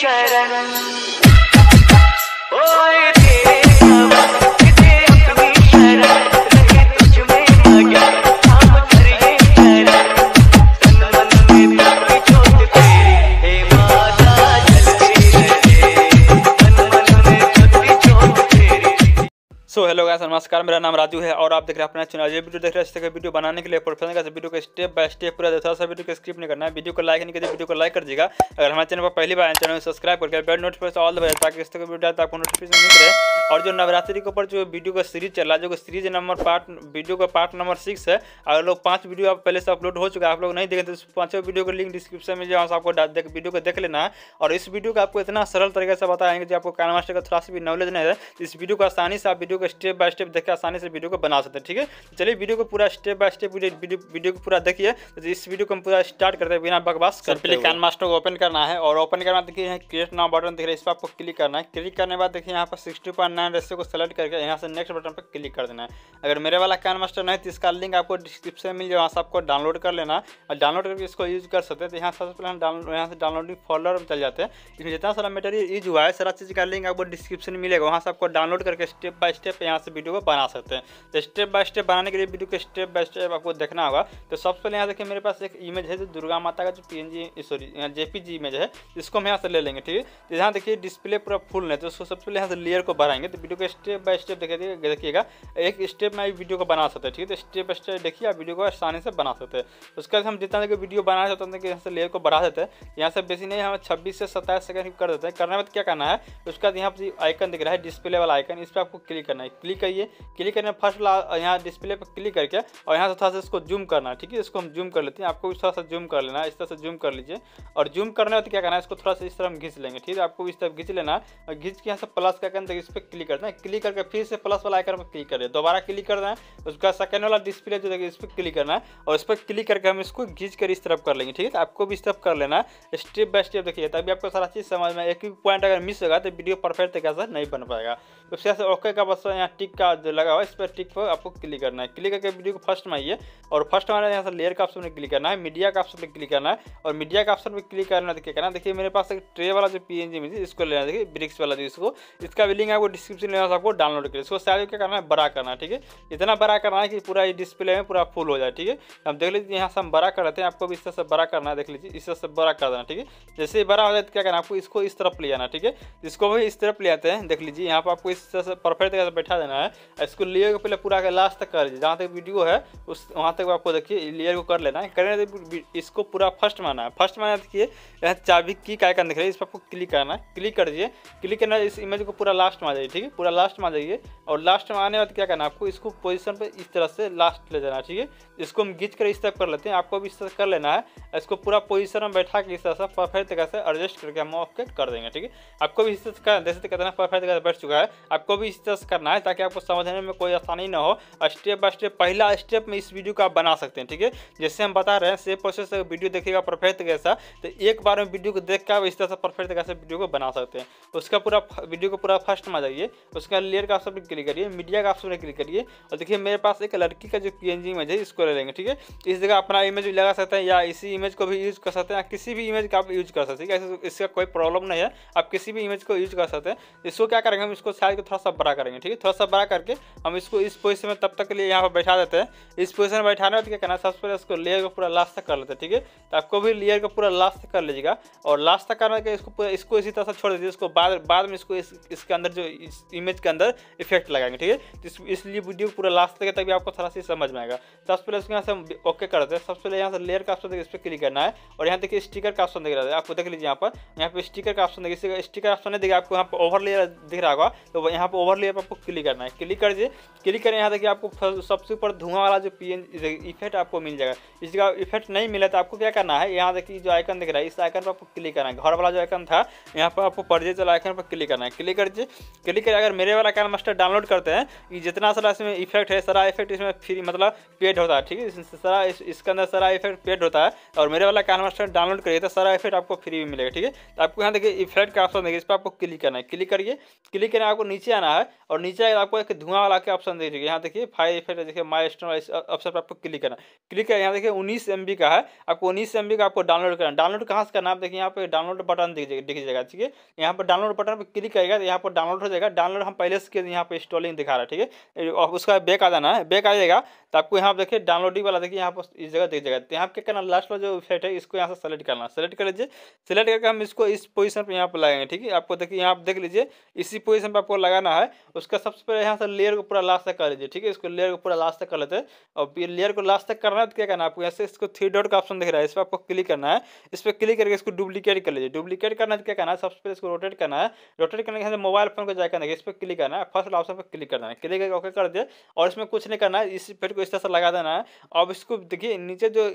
शरण hello guys नमस्कार मेरा नाम राजू है और आप देख रहे हैं अपना चैनल ये वीडियो देख रहे हैं इसके वीडियो बनाने के लिए प्रोफेशनल का वीडियो को स्टेप बाय स्टेप पूरा देखा सा वीडियो को स्किप नहीं करना है वीडियो को लाइक नहीं करिए वीडियो को लाइक कर दीजिएगा अगर हमारे चैनल पर पहली बार चैनल को सब्सक्राइब करके बेल नोटिफिकेशन ऑल दबाए ताकि इस तरह वीडियो तो आपको नोटिफिकेशन मिल रहे और जो नवरात्रि के ऊपर जो वीडियो का सीरीज चल रहा है जो सीरीज नंबर पार्ट वीडियो का पार्ट नंबर सिक्स है अगर लोग पाँच वीडियो आप पहले से अपलोड हो चुका है आप लोग नहीं देखें तो पाँचों वीडियो का लिंक डिस्क्रिप्शन में जो आपको वीडियो को देख लेना है और इस वीडियो को आपको इतना सरल तरीके से बताएंगे जो आपको कैन मास्टर का थोड़ा सा भी नॉलेज नहीं है इस वीडियो को आसानी से आप वीडियो को स्टेप स्टेप बाय स्टेप देख आसानी से वीडियो को बना सकते हैं ठीक है तो चलिए वीडियो को पूरा स्टेप बाय स्टेप वीडियो को पूरा देखिए तो इस वीडियो को हम पूरा स्टार्ट करते हैं बिना बकवास करते कैन मास्टर को ओपन करना है और ओपन करना देखिए यहाँ क्रिएट नाउ बटन दिख रहा है इस पर आपको क्लिक करना है क्लिक करने के बाद देखिए यहाँ पर सिक्सटी पॉइंट नाइन रेसियो को सेलेक्ट करके यहाँ से नेक्स्ट बटन पर क्लिक कर देना है अगर मेरे वाला कैन मास्टर नहीं तो इसका लिंक आपको डिस्क्रिप्शन में मिल जाए वहाँ से आपको डाउनलोड कर लेना और डाउनलोड करके इसको यूज कर सकते हैं तो यहाँ सबसे पहले हम यहाँ से डाउनलोडिंग फोल्डर में चल जाते हैं इसमें जितना सारा मेटेरियल यूज हुआ है सारा चीज़ का लिंक आपको डिस्क्रिप्शन मिलेगा वहाँ से आपको डाउनलोड करके स्टेप बाय स्टेप यहाँ यहाँ से वीडियो को बना सकते हैं तो स्टेप बाय स्टेप बनाने के लिए वीडियो को स्टेप बाय स्टेप आपको देखना होगा तो सबसे पहले यहाँ देखिए मेरे पास एक इमेज है जो दुर्गा माता का जो पी सॉरी जेपीजी इमेज है इसको हम यहाँ से ले लेंगे ठीक है तो यहाँ देखिए डिस्प्ले पूरा फुल है तो उसको सबसे पहले यहाँ से लेयर को बढ़ाएंगे तो वीडियो को स्टेप बाय स्टेप देखिएगा एक स्टेप में वीडियो को बना सकते हैं ठीक है तो स्टेप बाय स्टेप देखिए आप वीडियो को आसानी से बना सकते हैं उसके बाद हम जितना देखिए वीडियो बनाना चाहते हैं यहाँ से लेयर को बढ़ा देते हैं यहाँ से बेसी नहीं हम छब्बीस से सत्ताईस सेकंड कर देते हैं करने में क्या करना है उसके बाद यहाँ पर आइकन दिख रहा है डिस्प्ले वाला आइकन इस पर आपको क्लिक करना है क्लिक करिए क्लिक करने फर्स्ट यहाँ डिस्प्ले पर क्लिक करके और यहाँ से थोड़ा सा इसको जूम करना ठीक है इसको हम जूम कर लेते हैं आपको थोड़ा सा जूम कर लेना इस तरह से जूम कर लीजिए और जूम करने होते तो क्या करना है इसको थोड़ा सा इस तरह हम घींच लेंगे ठीक है आपको इस तरफ घींच लेना और घींच के यहाँ से प्लस का करना इस पर क्लिक करना है क्लिक करके फिर से प्लस वाला आइकन पर क्लिक करिए दोबारा क्लिक करना है उसका सेकंड वाला डिस्प्ले जो देखिए इस पर क्लिक करना है और इस पर क्लिक करके हम इसको घींच कर इस तरफ कर लेंगे ठीक है तो आपको भी इस तरफ कर लेना स्टेप बाय स्टेप देखिए तभी आपको सारा चीज़ समझ में एक भी पॉइंट अगर मिस होगा तो वीडियो परफेक्ट तरीके से नहीं बन पाएगा तो उसके ओके का बस यहाँ टिक का जो लगा हुआ है इस पर टिक पर आपको क्लिक करना है क्लिक करके वीडियो को फर्स्ट में आइए और फर्स्ट हमारे यहाँ से लेयर का ऑप्शन पर क्लिक करना है मीडिया का ऑप्शन पर क्लिक करना है और मीडिया का ऑप्शन पर क्लिक करना देखिए तो क्या करना देखिए मेरे पास एक ट्रे वाला जो पी एन जी मिली इसको लेना देखिए ब्रिक्स वाला जो इसको इसका भी लिंक आपको डिस्क्रिप्शन लेना आपको डाउनलोड करिए इसको साइज क्या करना है बड़ा करना ठीक है इतना बड़ा करना है कि पूरा ये डिस्प्ले में पूरा फुल हो जाए ठीक है हम देख लीजिए यहाँ से हम बड़ा कर हैं आपको भी इस तरह से बड़ा करना है देख लीजिए इस तरह से बड़ा कर देना ठीक है जैसे ही बड़ा हो जाए तो क्या करना आपको इसको इस तरफ ले आना ठीक है इसको भी इस तरफ ले आते हैं देख लीजिए यहाँ पर आपको इस तरह से परफेक्ट तरह से बैठा देना है इसको लेयर को पहले पूरा के लास्ट तक कर दीजिए जहाँ तक वीडियो है उस वहाँ तक आपको देखिए लेयर को कर लेना है करने तो इसको पूरा फर्स्ट माना है फर्स्ट माना देखिए यहाँ चाबी की का आइकन दिख रही है इस पर आपको क्लिक करना है क्लिक कर दीजिए क्लिक करना इस इमेज को पूरा लास्ट में आ जाइए ठीक है पूरा लास्ट में आ जाइए और लास्ट में आने बाद क्या करना है आपको इसको पोजिशन पर इस तरह से लास्ट ले जाना है ठीक है इसको हम घींच कर इस तरह कर लेते हैं आपको भी इस तरह कर लेना है इसको पूरा पोजिशन में बैठा के इस तरह से परफेक्ट तरीके से एडजस्ट करके हम ऑफ कर देंगे ठीक है आपको भी इस तरह से जैसे कहते हैं परफेक्ट तरीके से बैठ चुका है आपको भी इस तरह से करना है ताकि आपको समझने में कोई आसानी ना हो स्टेप बाय स्टेप पहला स्टेप में इस वीडियो को आप बना सकते हैं ठीक है जैसे हम बता रहे हैं सेम प्रोसेस से वीडियो देखिएगा परफेक्ट कैसा तो एक बार में वीडियो को देख के आप इस तरह से परफेक्ट कैसे वीडियो को बना सकते हैं उसका पूरा वीडियो को पूरा फर्स्ट में जाइए उसका लेयर का ऑप्शन पर क्लिक करिए मीडिया का ऑप्शन पर क्लिक करिए और देखिए मेरे पास एक लड़की का जो पी इमेज है इसको ले लेंगे ठीक है इस जगह अपना इमेज भी लगा सकते हैं या इसी इमेज को भी यूज़ कर सकते हैं या किसी भी इमेज का आप यूज कर सकते हैं इसका कोई प्रॉब्लम नहीं है आप किसी भी इमेज को यूज कर सकते हैं इसको क्या करेंगे हम इसको साइज को थोड़ा सा बड़ा करेंगे ठीक है थोड़ा थोड़ा सा बड़ा करके हम इसको इस पोजिशन में तब तक के लिए यहाँ पर बैठा देते हैं इस पोजिशन में बैठाने में क्या करना सबसे पहले इसको लेयर का पूरा लास्ट तक कर लेते हैं ठीक है तो आपको भी लेयर का पूरा लास्ट तक कर लीजिएगा और लास्ट तक करने के इसको पूरा इसको इसी तरह से छोड़ दीजिए इसको बाद बाद में इसको इसके अंदर जो इमेज के अंदर इफेक्ट लगाएंगे ठीक है तो इसलिए वीडियो पूरा लास्ट तक तभी आपको थोड़ा सी समझ में आएगा तो सबसे पहले इसको यहाँ से ओके कर देते हैं सबसे पहले यहाँ से लेयर का ऑप्शन देखिए इस पर क्लिक करना है और यहाँ देखिए स्टिकर का ऑप्शन दिख रहा है आपको देख लीजिए यहाँ पर यहाँ पर स्टिकर का ऑप्शन देखिए स्टिकर ऑप्शन नहीं देखिए आपको यहाँ पर ओवर लेयर दिख रहा होगा तो यहाँ पर ओवर लेयर पर आपको क्लिक करना है क्लिक कर दीजिए क्लिक करें यहाँ तक कि आपको सबसे ऊपर धुआं वाला जो पी इफेक्ट आपको मिल जाएगा इसका इफेक्ट नहीं मिला तो आपको क्या करना है यहाँ तक जो आइकन दिख रहा है इस आइकन पर आपको क्लिक करना है घर वाला जो आइकन था यहाँ पर आपको पर्जे चला आइकन पर क्लिक करना है क्लिक कर दीजिए क्लिक करें अगर मेरे वाला कैन मास्टर डाउनलोड करते हैं ये जितना सारा इसमें इफेक्ट है सारा इफेक्ट इसमें फ्री मतलब पेड होता है ठीक है सारा इसके अंदर सारा इफेक्ट पेड होता है और मेरे वाला कैन मास्टर डाउनलोड करिए तो सारा इफेक्ट आपको फ्री भी मिलेगा ठीक है तो आपको यहाँ देखिए इफेक्ट का ऑप्शन देखिए इस पर आपको क्लिक करना है क्लिक करिए क्लिक करें आपको नीचे आना है और नीचे आपको एक धुआं वाला के ऑप्शन दे यहाँ देखिए फाइव इफेक्ट देखिए माई स्टोर ऑप्शन पर आपको क्लिक करना क्लिक करें यहाँ देखिए उन्नीस एम का है आपको उन्नीस एम का आपको डाउनलोड करना डाउनलोड कहाँ से करना आप देखिए यहाँ पर डाउनलोड बटन दीजिएगा ठीक है यहाँ पर डाउनलोड बटन पर क्लिक करेगा यहाँ पर डाउनलोड हो जाएगा डाउनलोड हम पहले से यहाँ पर इंस्टॉलिंग दिखा रहा है ठीक है उसका बैक आ जाना है बैक आ जाएगा तो आपको यहाँ पर देखिए डाउनलोडिंग वाला देखिए यहाँ पर इस जगह दिख जाएगा तो यहाँ क्या करना लास्ट वाला जो इफेक्ट है इसको यहाँ से सेलेक्ट करना सेलेक्ट कर लीजिए सेलेक्ट करके हम इसको इस पोजिशन पर यहाँ पर लगाएंगे ठीक है आपको देखिए यहाँ पर देख लीजिए इसी पोजिशन पर आपको लगाना है उसका सबसे पर यहाँ से लेयर को पूरा लास्ट तक कर लीजिए ठीक है इसको लेयर को पूरा लास्ट तक कर लेते हैं और लेयर को लास्ट तक करना है तो क्या करना है आपको ऐसे इसको थ्री डॉट का ऑप्शन दिख रहा है इस पर आपको क्लिक करना है इस पर क्लिक करके इसको डुप्लीकेट कर लीजिए डुप्लीकेट करना है तो क्या करना है सबसे पहले इसको रोटेट करना है रोटेट करने के मोबाइल फोन को जाकर इस पर क्लिक करना है फर्स्ट ऑप्शन पर क्लिक करना है क्लिक करके ओके कर दिए और इसमें कुछ नहीं करना है इस पेड़ को इस तरह से लगा देना है अब इसको देखिए नीचे जो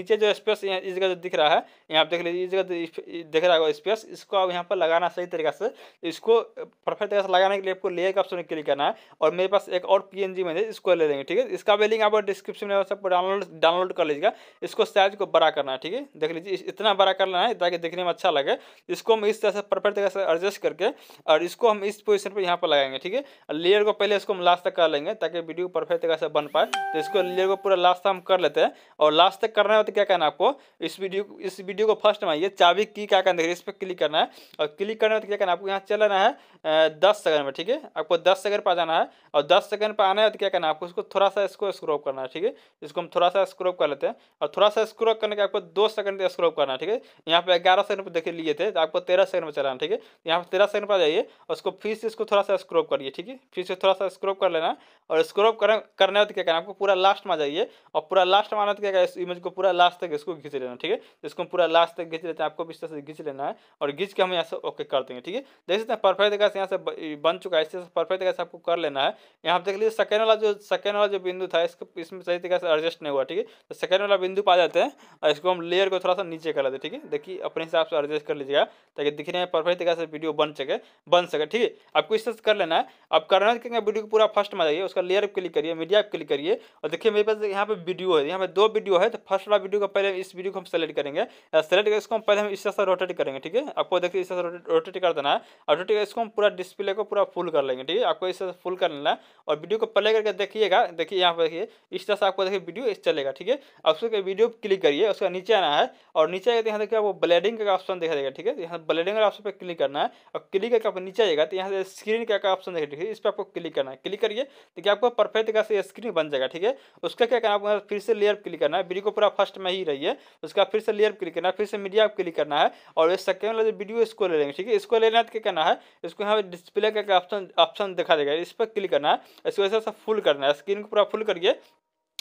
नीचे जो स्पेस इस जगह जो दिख रहा है यहाँ आप देख लीजिए इस जगह दिख रहा है स्पेस इसको अब यहाँ पर लगाना सही तरीके से इसको परफेक्ट तरीके से लगाने के लिए आपको लेयर का ऑप्शन क्लिक करना है और मेरे पास एक और पी एन जी मैंने इसको ले लेंगे ठीक है इसका भी लिंक आप डिस्क्रिप्शन में सबको डाउनलोड डाउनलोड कर लीजिएगा इसको साइज को बड़ा करना है ठीक है देख लीजिए इतना बड़ा कर लेना है ताकि देखने में अच्छा लगे इसको हम इस तरह से परफेक्ट तरीके से एडजस्ट करके और इसको हम इस पोजिशन पर यहाँ पर लगाएंगे ठीक है लेयर को पहले इसको हम लास्ट तक कर लेंगे ताकि वीडियो परफेक्ट तरीके से बन पाए तो इसको लेयर को पूरा लास्ट तक हम कर लेते हैं और लास्ट तक करना है तो क्या करना है आपको इस वीडियो इस वीडियो को फर्स्ट में आइए चाबी की क्या करना है इस पर क्लिक करना है और क्लिक करना है तो क्या करना है आपको यहाँ चलाना है दस सेकंड में ठीक है आपको दस सेकंड सेकंड पर जाना है और दस सेकंड पर आना है तो क्या करना है आपको इसको थोड़ा सा इसको स्क्रोप करना है ठीक है इसको हम थोड़ा सा स्क्रोप कर लेते हैं और थोड़ा सा स्क्रोप करने के आपको दो सेकंड तक स्क्रोप करना है ठीक है यहाँ पे ग्यारह सेकंड पर देख लिए थे तो आपको तेरह सेकंड पर चलाना ठीक है तो यहाँ पर तेरह सेकंड पर जाइए और उसको फिर से इसको थोड़ा सा स्क्रोप करिए ठीक है फिर से थोड़ा सा स्क्रोप कर लेना और स्क्रोप करने तो क्या करना आपको पूरा लास्ट में जाइए और पूरा लास्ट में आना तो क्या करना इस इमेज को पूरा लास्ट तक इसको खींच लेना ठीक है इसको पूरा लास्ट तक खींच लेते हैं आपको इस तरह से खींच लेना है और खींच के हम यहाँ से ओके कर देंगे ठीक है देख सकते हैं परफेक्ट जगह से यहाँ से बन चुका है इससे परफेक्ट से आपको कर लेना है यहाँ आप देख लीजिए सेकेंड वाला जो सेकेंड वाला जो बिंदु था इसको इसमें सही तरीके से एडजस्ट नहीं हुआ ठीक है तो सेकेंड वाला बिंदु पा जाते हैं और इसको हम लेयर को थोड़ा सा नीचे कर लेते ठीक है देखिए अपने हिसाब से एडजस्ट कर लीजिएगा ताकि दिखने में परफेक्ट तरीके से वीडियो बन सके बन सके ठीक है आपको इस तरह कर लेना है आप करना क्या वीडियो को पूरा फर्स्ट में जाइए उसका लेयर क्लिक करिए मीडिया आप क्लिक करिए और देखिए मेरे पास यहाँ पे वीडियो है यहाँ पे दो वीडियो है तो फर्स्ट वाला वीडियो को पहले इस वीडियो को हम सेलेक्ट करेंगे सेलेक्ट करके इसको हम पहले हम इस तरह रोटेट करेंगे ठीक है आपको देखिए इस तरह रोटेट कर देना है और रोटेट इसको हम पूरा डिस्प्ले को पूरा फुल कर लेंगे ठीक है आपको आपको इस तरह से फुल करना है और वीडियो को प्ले करके देखिएगा देखिए यहाँ पर देखिए इस तरह से आपको देखिए वीडियो इस चलेगा ठीक है अब उसके वीडियो क्लिक करिए उसका नीचे आना है और नीचे आएगा तो यहाँ देखिए वो ब्लेडिंग का ऑप्शन देखा देगा ठीक है यहाँ ब्लेडिंग का ऑप्शन पर क्लिक करना है और क्लिक करके आप नीचे आएगा तो यहाँ से स्क्रीन का ऑप्शन देखिए ठीक है इस पर आपको क्लिक करना है क्लिक करिए तो क्या आपको परफेक्ट तरह से स्क्रीन बन जाएगा ठीक है उसका क्या करना है फिर से लेयर क्लिक करना है वीडियो को पूरा फर्स्ट में ही रहिए उसका फिर से लेयर क्लिक करना है फिर से मीडिया आप क्लिक करना है और सेकेंड वाला जो वीडियो इसको ले लेंगे ठीक है इसको लेना है तो क्या करना है इसको यहाँ पे डिस्प्ले का ऑप्शन ऑप्शन देखा दिखा देगा इस पर क्लिक करना है इसको ऐसा फुल करना है स्क्रीन को पूरा फुल करिए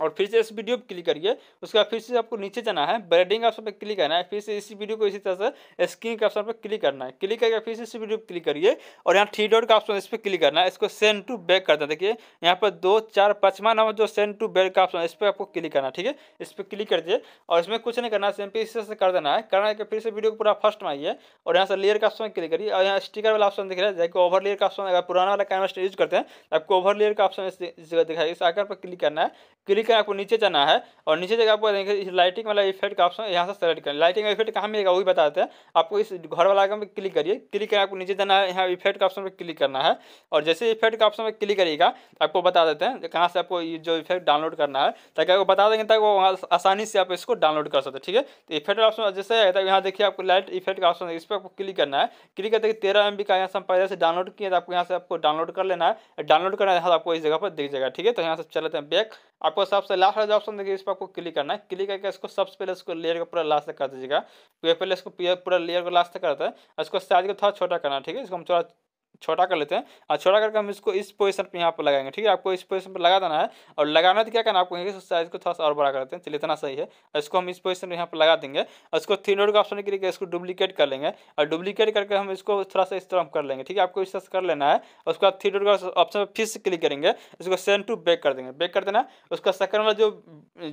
और फिर से इस वीडियो पर क्लिक करिए उसके बाद फिर से आपको नीचे जाना है ब्रेडिंग ऑप्शन पर क्लिक करना है फिर से इस वीडियो को इसी तरह से स्क्रीन के ऑप्शन पर क्लिक करना है क्लिक करके फिर से इस वीडियो पर क्लिक करिए और यहाँ थ्री डॉट का ऑप्शन इस पर क्लिक करना है इसको सेंड टू बैक करना है देखिए यहाँ पर दो चार पाँचवा नंबर जो सेंड टू बैक का ऑप्शन इस पर आपको क्लिक करना है ठीक है इस पर क्लिक कर दिए और इसमें कुछ नहीं करना सिंपल इस तरह से कर देना है करना है फिर से वीडियो को पूरा फर्स्ट में आइए और यहाँ से लेयर का ऑप्शन क्लिक करिए और यहाँ स्टिकर वाला ऑप्शन दिख रहा है जैसे ओवर लेयर का ऑप्शन अगर पुराना वाला कैमरा यूज करते हैं आपको ओवर लेयर का ऑप्शन इस जगह दिखाई इस आकर पर क्लिक करना है क्लिक के आपको नीचे जाना है और नीचे जगह आपको देखिए लाइटिंग वाला इफेक्ट का ऑप्शन यहाँ से सेलेक्ट करें लाइटिंग का इफेक्ट कहाँ मिलेगा वही बताते हैं आपको इस घर वाला आइकन पर क्लिक करिए क्लिक करके आपको नीचे जाना है यहाँ इफेक्ट का ऑप्शन पर क्लिक करना है और जैसे इफेक्ट का ऑप्शन पर क्लिक करिएगा आपको बता देते हैं कहाँ से आपको जो इफेक्ट डाउनलोड करना है ताकि आपको बता देंगे ताकि वो आसानी से आप इसको डाउनलोड कर सकते ठीक है तो इफेक्ट ऑप्शन जैसे है यहाँ देखिए आपको लाइट इफेक्ट का ऑप्शन इस पर आपको क्लिक करना है क्लिक करते तेरह एम का यहाँ से हम पहले से डाउनलोड किए तो आपको यहाँ से आपको डाउनलोड कर लेना है डाउनलोड करना है आपको इस जगह पर दिख जाएगा ठीक है तो यहाँ से चलते हैं बैक आपको सब सबसे लास्ट वाला जो ऑप्शन देखिए इस पर आपको क्लिक करना है क्लिक करके इसको सबसे पहले इसको लेयर को पूरा लास्ट तक कर दीजिएगा पहले इसको पूरा लेयर को लास्ट तक करता है इसको साइज को थोड़ा छोटा करना ठीक है इसको हम थोड़ा छोटा कर लेते हैं और छोटा करके हम इसको इस पोजीशन पर यहाँ पर लगाएंगे ठीक है आपको इस पोजीशन पर लगा देना है और लगाना तो क्या करना आपको साइज को थोड़ा सा और बड़ा कर देते हैं चलिए इतना सही है इसको हम इस पोजीशन पर यहाँ पर लगा देंगे और इसको थ्री नोट का ऑप्शन क्लिक इसको डुप्लीकेट कर लेंगे और डुप्लीकेट करके हम इसको थोड़ा सा इस तरह कर लेंगे ठीक है आपको इस तरह से कर लेना है उसके बाद थ्री नोट का ऑप्शन पर फिर से क्लिक करेंगे इसको सेंड टू बैक कर देंगे बैक कर देना उसका सेकंड वाला जो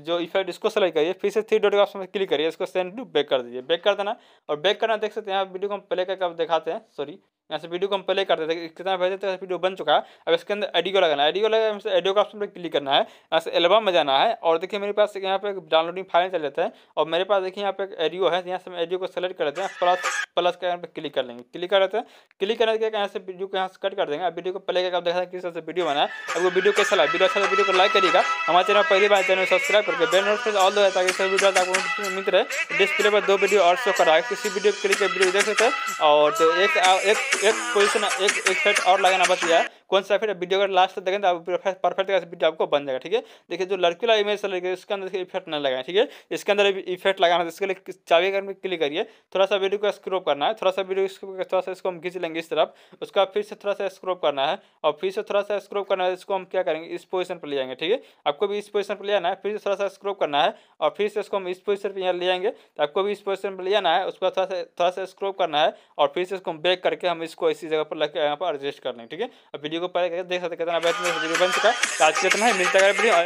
जो इफेक्ट इसको सेलेक्ट करिए फिर से थ्री डॉट का ऑप्शन क्लिक करिए इसको सेंड टू बैक कर दीजिए बैक कर देना और बैक करना देख सकते हैं वीडियो को हम प्ले करके आप दिखाते हैं सॉरी यहाँ से वीडियो को हम प्ले करते थे कितना भेजते थे वीडियो बन चुका है अब इसके अंदर एडियो लगाना है एडियो लगाया हमसे एडियो का ऑप्शन पर क्लिक करना है यहाँ से एल्बम में जाना है और देखिए मेरे पास यहाँ पे डाउनलोडिंग फाइल चल जाता है और मेरे पास देखिए यहाँ पे एडियो है यहाँ से हम एडियो को सेलेक्ट कर देते हैं प्लस प्लस का यहाँ पर क्लिक कर लेंगे क्लिक कर देते हैं क्लिक करने के यहाँ से वीडियो को यहाँ से कट कर देंगे वीडियो को प्ले करके देखा किस तरह से वीडियो बनाए अब वो वीडियो कैसा लगा वीडियो अच्छा वीडियो को लाइक करिएगा हमारे चैनल पहली बार चैनल सब्सक्राइब करके बेल नोट ऑल दो ताकि सभी वीडियो आपको रहे डिस्प्ले पर दो वीडियो और शो कराए किसी वीडियो क्लिक कर वीडियो देख सकते हैं और एक एक पोजिशन एक एक सेट और लगाना बच गया कौन सा इफेक्ट वीडियो अगर लास्ट तक देखें तो आप परफेक्ट ऐसे वीडियो आपको बन जाएगा ठीक है देखिए जो लड़की वाला इमेज चलेगा इसके अंदर इफेक्ट नहीं लगाए ठीक है इसके अंदर इफेक्ट लगाना है तो इसके लिए चाबी अगर क्लिक करिए थोड़ा सा वीडियो को स्क्रोप करना है थोड़ा सा वीडियो थोड़ा सा इसको हम खींच लेंगे इस तरफ उसका फिर से थोड़ा सा स्क्रोप करना है और फिर से थोड़ा सा स्क्रोप करना है इसको हम क्या करेंगे इस पोजिशन पर ले जाएंगे ठीक है आपको भी इस पोजिशन पर ले आना है फिर से थोड़ा सा स्क्रोप करना है और फिर से इसको हम इस पोजिशन पर यहाँ ले जाएंगे तो आपको भी इस पोजिशन पर ले आना है उसको थोड़ा सा थोड़ा सा स्क्रोप करना है और फिर से इसको हम बैक करके हम इसको इसी जगह पर लग यहाँ पर एडजस्ट कर लेंगे ठीक है अब वीडियो वीडियो को पहले देख सकते कितना बेहतरीन वीडियो बन चुका है आज के इतना ही मिलता है